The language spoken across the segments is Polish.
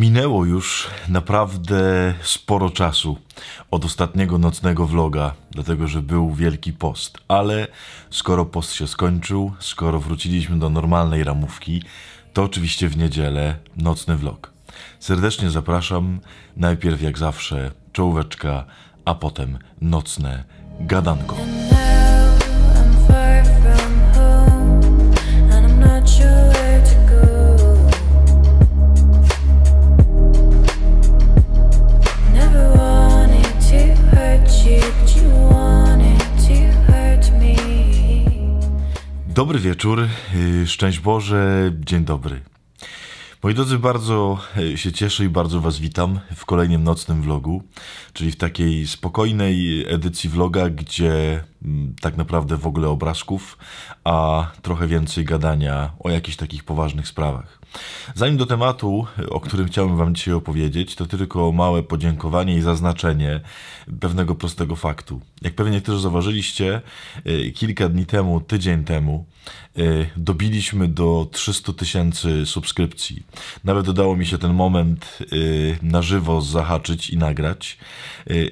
Minęło już naprawdę sporo czasu od ostatniego nocnego vloga, dlatego że był Wielki Post, ale skoro post się skończył, skoro wróciliśmy do normalnej ramówki, to oczywiście w niedzielę nocny vlog. Serdecznie zapraszam, najpierw jak zawsze czołóweczka, a potem nocne gadanko. Dobry wieczór, y, szczęść Boże, dzień dobry. Moi drodzy, bardzo y, się cieszę i bardzo Was witam w kolejnym nocnym vlogu, czyli w takiej spokojnej edycji vloga, gdzie Mm, tak naprawdę w ogóle obrazków, a trochę więcej gadania o jakichś takich poważnych sprawach. Zanim do tematu, o którym chciałbym Wam dzisiaj opowiedzieć, to tylko małe podziękowanie i zaznaczenie pewnego prostego faktu. Jak pewnie też zauważyliście, y, kilka dni temu, tydzień temu, y, dobiliśmy do 300 tysięcy subskrypcji. Nawet udało mi się ten moment y, na żywo zahaczyć i nagrać.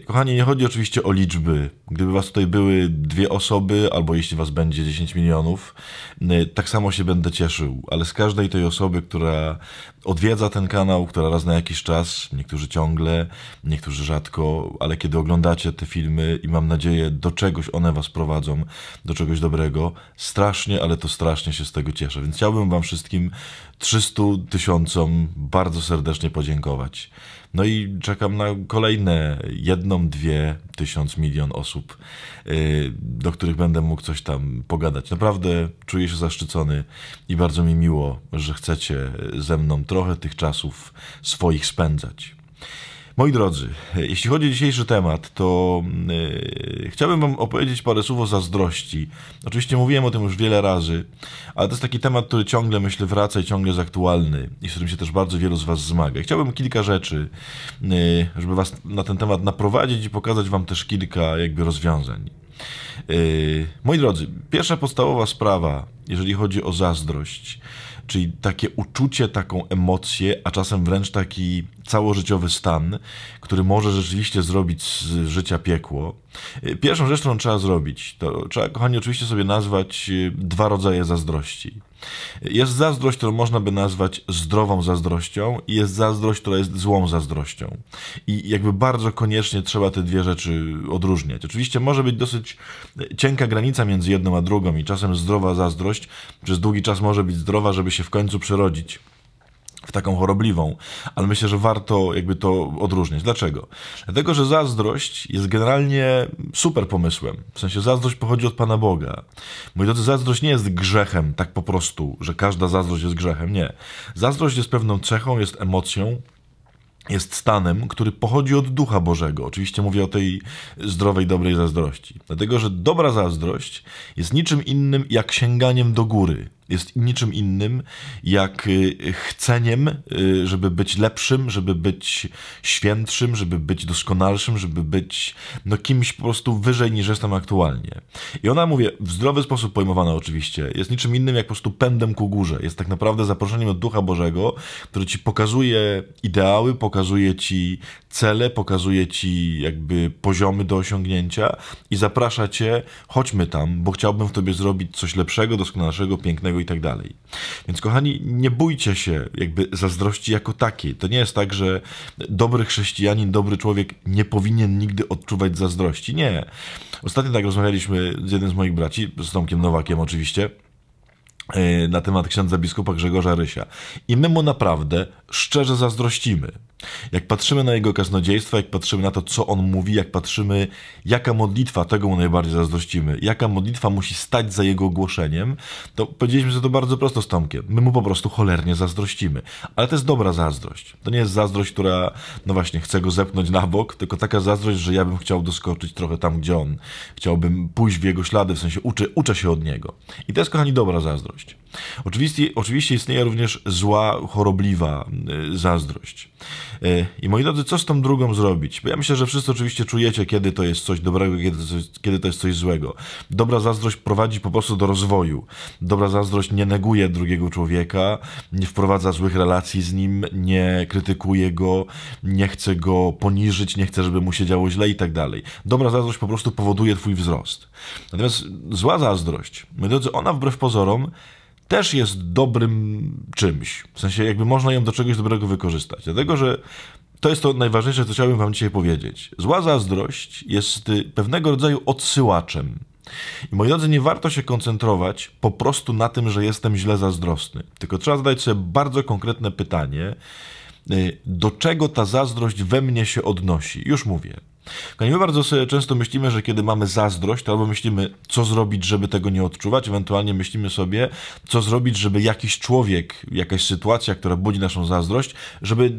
Kochani, nie chodzi oczywiście o liczby. Gdyby Was tutaj były dwie osoby, albo jeśli was będzie 10 milionów, y, tak samo się będę cieszył, ale z każdej tej osoby, która odwiedza ten kanał, która raz na jakiś czas, niektórzy ciągle, niektórzy rzadko, ale kiedy oglądacie te filmy i mam nadzieję do czegoś one was prowadzą, do czegoś dobrego, strasznie, ale to strasznie się z tego cieszę. Więc chciałbym wam wszystkim 300 tysiącom bardzo serdecznie podziękować. No i czekam na kolejne jedną, dwie, tysiąc, milion osób, y, do których będę mógł coś tam pogadać. Naprawdę czuję się zaszczycony i bardzo mi miło, że chcecie ze mną trochę tych czasów swoich spędzać. Moi drodzy, jeśli chodzi o dzisiejszy temat, to y, Chciałbym Wam opowiedzieć parę słów o zazdrości. Oczywiście mówiłem o tym już wiele razy, ale to jest taki temat, który ciągle, myślę, wraca i ciągle jest aktualny i z którym się też bardzo wielu z Was zmaga. Chciałbym kilka rzeczy, y, żeby Was na ten temat naprowadzić i pokazać Wam też kilka jakby rozwiązań. Y, moi drodzy, pierwsza podstawowa sprawa, jeżeli chodzi o zazdrość, czyli takie uczucie, taką emocję, a czasem wręcz taki całożyciowy stan, który może rzeczywiście zrobić z życia piekło. Y, pierwszą rzeczą, którą trzeba zrobić, to trzeba, kochani, oczywiście sobie nazwać y, dwa rodzaje zazdrości. Y, jest zazdrość, którą można by nazwać zdrową zazdrością, i jest zazdrość, która jest złą zazdrością. I jakby bardzo koniecznie trzeba te dwie rzeczy odróżniać. Oczywiście może być dosyć cienka granica między jedną a drugą, i czasem zdrowa zazdrość przez długi czas może być zdrowa, żeby się w końcu przerodzić w taką chorobliwą, ale myślę, że warto jakby to odróżnić. Dlaczego? Dlatego, że zazdrość jest generalnie super pomysłem. W sensie zazdrość pochodzi od Pana Boga. Mój drodzy, zazdrość nie jest grzechem tak po prostu, że każda zazdrość jest grzechem. Nie. Zazdrość jest pewną cechą, jest emocją, jest stanem, który pochodzi od Ducha Bożego. Oczywiście mówię o tej zdrowej, dobrej zazdrości. Dlatego, że dobra zazdrość jest niczym innym jak sięganiem do góry jest niczym innym jak y, chceniem, y, żeby być lepszym, żeby być świętszym, żeby być doskonalszym, żeby być no kimś po prostu wyżej niż jestem aktualnie. I ona, mówię, w zdrowy sposób pojmowana oczywiście, jest niczym innym jak po prostu pędem ku górze. Jest tak naprawdę zaproszeniem od Ducha Bożego, który ci pokazuje ideały, pokazuje ci cele, pokazuje ci jakby poziomy do osiągnięcia i zaprasza cię, chodźmy tam, bo chciałbym w tobie zrobić coś lepszego, doskonalszego, pięknego, i tak dalej. Więc kochani, nie bójcie się jakby zazdrości jako takiej. To nie jest tak, że dobry chrześcijanin, dobry człowiek nie powinien nigdy odczuwać zazdrości. Nie. Ostatnio tak rozmawialiśmy z jednym z moich braci, z Tomkiem Nowakiem oczywiście, E, na temat księdza biskupa Grzegorza Rysia. I my mu naprawdę szczerze zazdrościmy. Jak patrzymy na jego kaznodziejstwa, jak patrzymy na to, co on mówi, jak patrzymy, jaka modlitwa, tego mu najbardziej zazdrościmy, jaka modlitwa musi stać za jego ogłoszeniem, to powiedzieliśmy sobie to bardzo prosto z Tomkiem. My mu po prostu cholernie zazdrościmy. Ale to jest dobra zazdrość. To nie jest zazdrość, która, no właśnie, chce go zepnąć na bok, tylko taka zazdrość, że ja bym chciał doskoczyć trochę tam, gdzie on. Chciałbym pójść w jego ślady, w sensie uczę, uczę się od niego. I to jest, kochani, dobra zazdrość zazdrość. Oczywiście, oczywiście istnieje również zła, chorobliwa y, zazdrość. Y, I moi drodzy, co z tą drugą zrobić? Bo ja myślę, że wszyscy oczywiście czujecie, kiedy to jest coś dobrego, kiedy, kiedy to jest coś złego. Dobra zazdrość prowadzi po prostu do rozwoju. Dobra zazdrość nie neguje drugiego człowieka, nie wprowadza złych relacji z nim, nie krytykuje go, nie chce go poniżyć, nie chce, żeby mu się działo źle i tak dalej. Dobra zazdrość po prostu powoduje twój wzrost. Natomiast zła zazdrość, moi drodzy, ona wbrew pozorom też jest dobrym czymś. W sensie jakby można ją do czegoś dobrego wykorzystać. Dlatego, że to jest to najważniejsze, co chciałbym wam dzisiaj powiedzieć. Zła zazdrość jest pewnego rodzaju odsyłaczem. I moi drodzy, nie warto się koncentrować po prostu na tym, że jestem źle zazdrosny. Tylko trzeba zadać sobie bardzo konkretne pytanie, y, do czego ta zazdrość we mnie się odnosi. Już mówię. My bardzo sobie często myślimy, że kiedy mamy zazdrość, to albo myślimy, co zrobić, żeby tego nie odczuwać, ewentualnie myślimy sobie, co zrobić, żeby jakiś człowiek, jakaś sytuacja, która budzi naszą zazdrość, żeby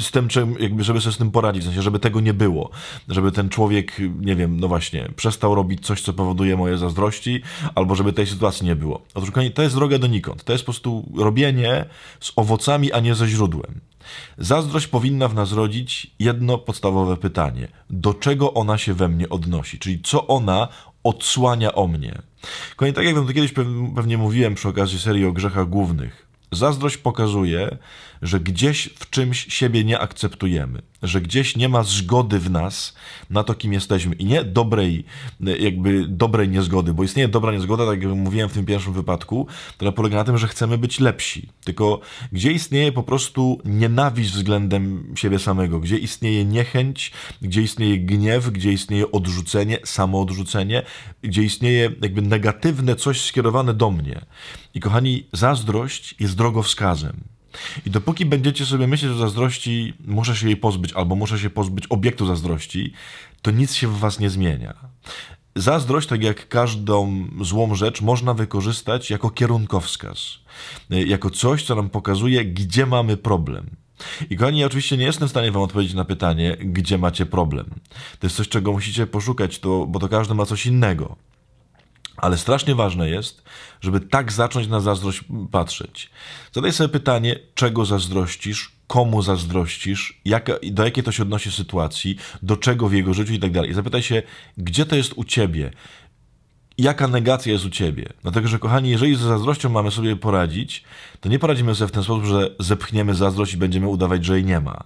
z tym, jakby, żeby sobie z tym poradzić, w sensie, żeby tego nie było, żeby ten człowiek, nie wiem, no właśnie, przestał robić coś, co powoduje moje zazdrości, albo żeby tej sytuacji nie było. Otóż, to jest droga donikąd. To jest po prostu robienie z owocami, a nie ze źródłem. Zazdrość powinna w nas rodzić jedno podstawowe pytanie: do czego ona się we mnie odnosi? Czyli co ona odsłania o mnie? Kolejnie, tak jak wam to kiedyś pewnie mówiłem przy okazji serii o grzechach głównych, zazdrość pokazuje, że gdzieś w czymś siebie nie akceptujemy że gdzieś nie ma zgody w nas na to, kim jesteśmy. I nie dobrej, jakby dobrej niezgody, bo istnieje dobra niezgoda, tak jak mówiłem w tym pierwszym wypadku, która polega na tym, że chcemy być lepsi. Tylko gdzie istnieje po prostu nienawiść względem siebie samego, gdzie istnieje niechęć, gdzie istnieje gniew, gdzie istnieje odrzucenie, samoodrzucenie, gdzie istnieje jakby negatywne coś skierowane do mnie. I kochani, zazdrość jest drogowskazem. I dopóki będziecie sobie myśleć o zazdrości, muszę się jej pozbyć, albo muszę się pozbyć obiektu zazdrości, to nic się w was nie zmienia. Zazdrość, tak jak każdą złą rzecz, można wykorzystać jako kierunkowskaz, y, jako coś, co nam pokazuje, gdzie mamy problem. I kochani, ja oczywiście nie jestem w stanie wam odpowiedzieć na pytanie, gdzie macie problem. To jest coś, czego musicie poszukać, to, bo to każdy ma coś innego. Ale strasznie ważne jest, żeby tak zacząć na zazdrość patrzeć. Zadaj sobie pytanie, czego zazdrościsz, komu zazdrościsz, jak, do jakiej to się odnosi sytuacji, do czego w jego życiu i tak dalej. Zapytaj się, gdzie to jest u ciebie, jaka negacja jest u ciebie. Dlatego, że kochani, jeżeli ze zazdrością mamy sobie poradzić, to nie poradzimy sobie w ten sposób, że zepchniemy zazdrość i będziemy udawać, że jej nie ma.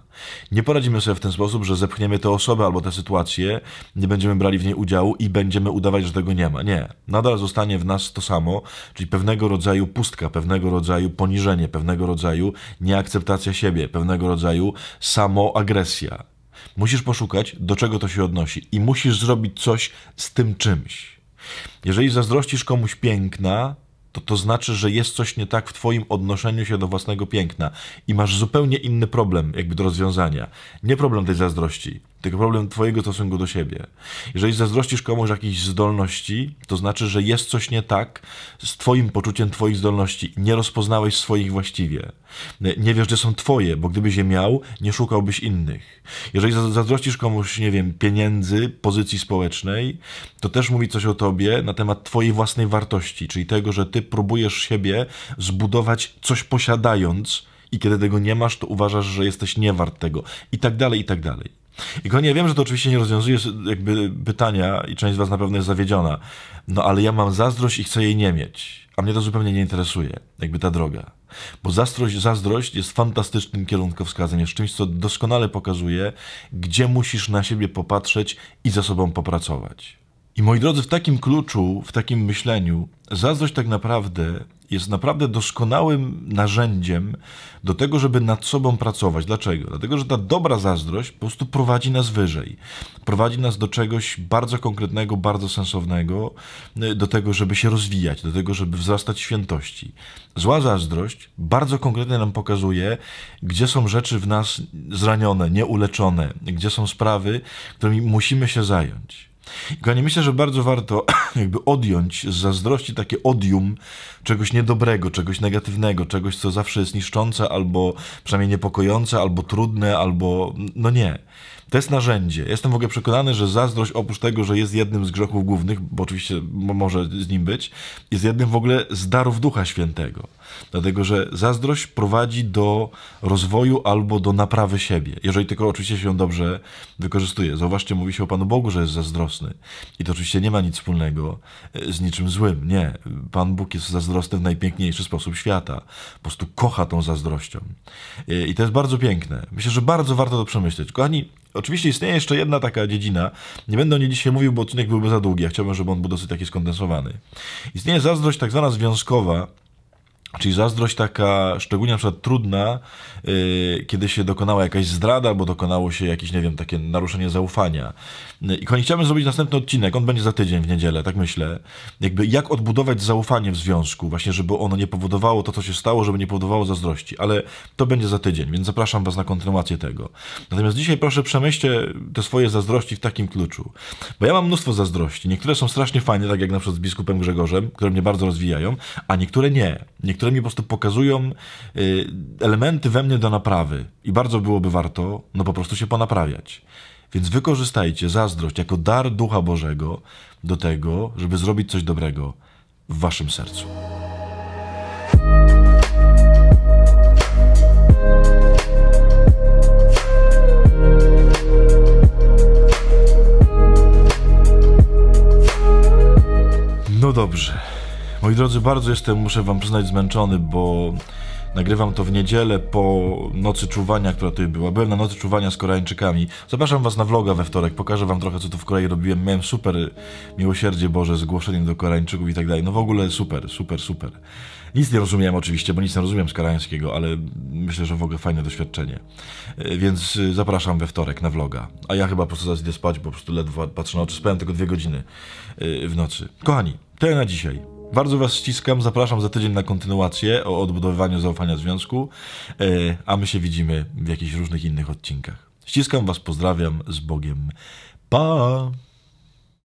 Nie poradzimy sobie w ten sposób, że zepchniemy tę osobę albo tę sytuację, nie będziemy brali w niej udziału i będziemy udawać, że tego nie ma. Nie. Nadal zostanie w nas to samo, czyli pewnego rodzaju pustka, pewnego rodzaju poniżenie, pewnego rodzaju nieakceptacja siebie, pewnego rodzaju samoagresja. Musisz poszukać, do czego to się odnosi i musisz zrobić coś z tym czymś. Jeżeli zazdrościsz komuś piękna, to to znaczy, że jest coś nie tak w Twoim odnoszeniu się do własnego piękna i masz zupełnie inny problem, jakby do rozwiązania. Nie problem tej zazdrości tylko problem twojego stosunku do siebie. Jeżeli zazdrościsz komuś jakiejś zdolności, to znaczy, że jest coś nie tak z twoim poczuciem twoich zdolności. Nie rozpoznałeś swoich właściwie. Nie wiesz, gdzie są twoje, bo gdybyś je miał, nie szukałbyś innych. Jeżeli zazdrościsz komuś, nie wiem, pieniędzy, pozycji społecznej, to też mówi coś o tobie na temat twojej własnej wartości, czyli tego, że ty próbujesz siebie zbudować coś posiadając, i kiedy tego nie masz, to uważasz, że jesteś niewart tego, i tak dalej, i tak dalej. I kochani, nie wiem, że to oczywiście nie rozwiązuje jakby pytania i część z was na pewno jest zawiedziona, no ale ja mam zazdrość i chcę jej nie mieć, a mnie to zupełnie nie interesuje, jakby ta droga. Bo zazdrość, zazdrość jest fantastycznym kierunkowskazem, jest czymś, co doskonale pokazuje, gdzie musisz na siebie popatrzeć i za sobą popracować. I moi drodzy, w takim kluczu, w takim myśleniu, zazdrość tak naprawdę jest naprawdę doskonałym narzędziem do tego, żeby nad sobą pracować. Dlaczego? Dlatego, że ta dobra zazdrość po prostu prowadzi nas wyżej. Prowadzi nas do czegoś bardzo konkretnego, bardzo sensownego, y, do tego, żeby się rozwijać, do tego, żeby wzrastać świętości. Zła zazdrość bardzo konkretnie nam pokazuje, gdzie są rzeczy w nas zranione, nieuleczone, gdzie są sprawy, którymi musimy się zająć. Kochani, myślę, że bardzo warto jakby odjąć z zazdrości takie odium czegoś niedobrego, czegoś negatywnego, czegoś, co zawsze jest niszczące albo przynajmniej niepokojące, albo trudne, albo no nie. To jest narzędzie. Jestem w ogóle przekonany, że zazdrość, oprócz tego, że jest jednym z grzechów głównych, bo oczywiście może z nim być, jest jednym w ogóle z darów Ducha Świętego. Dlatego, że zazdrość prowadzi do rozwoju albo do naprawy siebie. Jeżeli tylko oczywiście się ją dobrze wykorzystuje. Zauważcie, mówi się o Panu Bogu, że jest zazdrosny. I to oczywiście nie ma nic wspólnego e, z niczym złym. Nie. Pan Bóg jest zazdrosny w najpiękniejszy sposób świata. Po prostu kocha tą zazdrością. E, I to jest bardzo piękne. Myślę, że bardzo warto to przemyśleć. Kochani, Oczywiście istnieje jeszcze jedna taka dziedzina. Nie będę o niej dzisiaj mówił, bo odcinek byłby za długi. Ja chciałbym, żeby on był dosyć taki skondensowany. Istnieje zazdrość tak zwana związkowa, Czyli zazdrość taka szczególnie na przykład trudna, yy, kiedy się dokonała jakaś zdrada, bo dokonało się jakieś, nie wiem, takie naruszenie zaufania. Y, I konie chciałbym zrobić następny odcinek, on będzie za tydzień w niedzielę, tak myślę. Jakby jak odbudować zaufanie w związku, właśnie żeby ono nie powodowało to, co się stało, żeby nie powodowało zazdrości. Ale to będzie za tydzień, więc zapraszam Was na kontynuację tego. Natomiast dzisiaj proszę przemyślcie te swoje zazdrości w takim kluczu. Bo ja mam mnóstwo zazdrości. Niektóre są strasznie fajne, tak jak na przykład z biskupem Grzegorzem, które mnie bardzo rozwijają, a niektóre nie. Niektóre które mi po prostu pokazują y, elementy we mnie do naprawy. I bardzo byłoby warto, no po prostu się ponaprawiać. Więc wykorzystajcie zazdrość jako dar Ducha Bożego do tego, żeby zrobić coś dobrego w waszym sercu. No dobrze. Moi drodzy, bardzo jestem, muszę wam przyznać, zmęczony, bo nagrywam to w niedzielę po nocy czuwania, która tutaj była. Byłem na nocy czuwania z Koreańczykami. Zapraszam was na vloga we wtorek, pokażę wam trochę, co tu w Korei robiłem. Miałem super miłosierdzie Boże z głoszeniem do Koreańczyków i tak dalej. No w ogóle super, super, super. Nic nie rozumiem oczywiście, bo nic nie rozumiem z koreańskiego, ale myślę, że w ogóle fajne doświadczenie. E, więc y, zapraszam we wtorek na vloga. A ja chyba po prostu zaraz idę spać, bo po prostu ledwo patrzę na oczy. Spałem tylko dwie godziny y, w nocy. Kochani, to ja na dzisiaj. Bardzo Was ściskam, zapraszam za tydzień na kontynuację o odbudowywaniu zaufania związku, e, a my się widzimy w jakichś różnych innych odcinkach. Ściskam Was, pozdrawiam, z Bogiem. Pa!